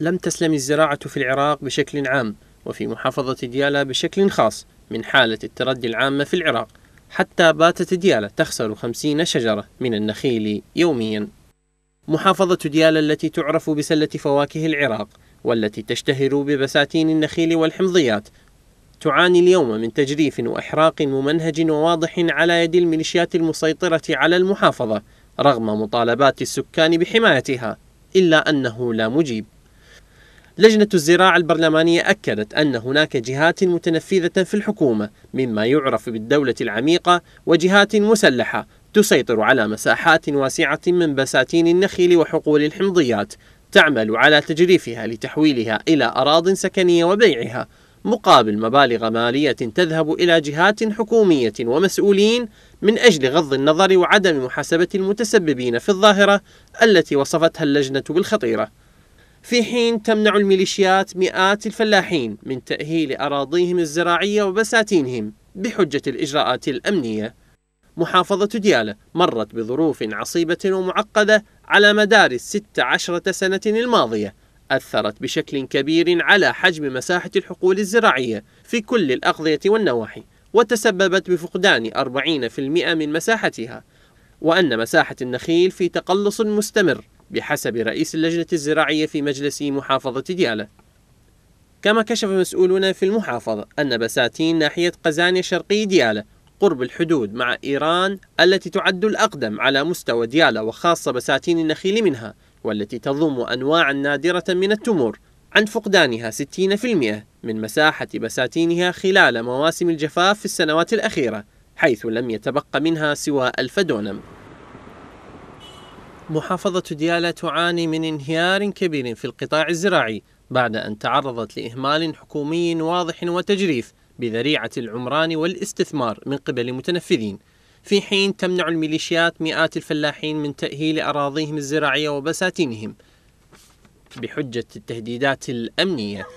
لم تسلم الزراعة في العراق بشكل عام وفي محافظة ديالى بشكل خاص من حالة التردي العامة في العراق حتى باتت ديالى تخسر خمسين شجرة من النخيل يوميا محافظة ديالى التي تعرف بسلة فواكه العراق والتي تشتهر ببساتين النخيل والحمضيات تعاني اليوم من تجريف وإحراق ممنهج وواضح على يد الميليشيات المسيطرة على المحافظة رغم مطالبات السكان بحمايتها إلا أنه لا مجيب لجنة الزراعة البرلمانية أكدت أن هناك جهات متنفذة في الحكومة مما يعرف بالدولة العميقة وجهات مسلحة تسيطر على مساحات واسعة من بساتين النخيل وحقول الحمضيات تعمل على تجريفها لتحويلها إلى أراض سكنية وبيعها مقابل مبالغ مالية تذهب إلى جهات حكومية ومسؤولين من أجل غض النظر وعدم محاسبة المتسببين في الظاهرة التي وصفتها اللجنة بالخطيرة في حين تمنع الميليشيات مئات الفلاحين من تأهيل أراضيهم الزراعية وبساتينهم بحجة الإجراءات الأمنية محافظة ديالى مرت بظروف عصيبة ومعقدة على مدار الست عشرة سنة الماضية أثرت بشكل كبير على حجم مساحة الحقول الزراعية في كل الأغذية والنواحي وتسببت بفقدان 40% من مساحتها وأن مساحة النخيل في تقلص مستمر بحسب رئيس اللجنة الزراعية في مجلس محافظة ديالى كما كشف مسؤولون في المحافظة أن بساتين ناحية قزانيا شرقي ديالى قرب الحدود مع إيران التي تعد الأقدم على مستوى ديالى وخاصة بساتين النخيل منها والتي تضم أنواعا نادرة من التمور عن فقدانها 60% من مساحة بساتينها خلال مواسم الجفاف في السنوات الأخيرة حيث لم يتبقى منها سوى ألف دونم محافظة ديالى تعاني من انهيار كبير في القطاع الزراعي بعد أن تعرضت لإهمال حكومي واضح وتجريف بذريعة العمران والاستثمار من قبل متنفذين في حين تمنع الميليشيات مئات الفلاحين من تأهيل أراضيهم الزراعية وبساتينهم بحجة التهديدات الأمنية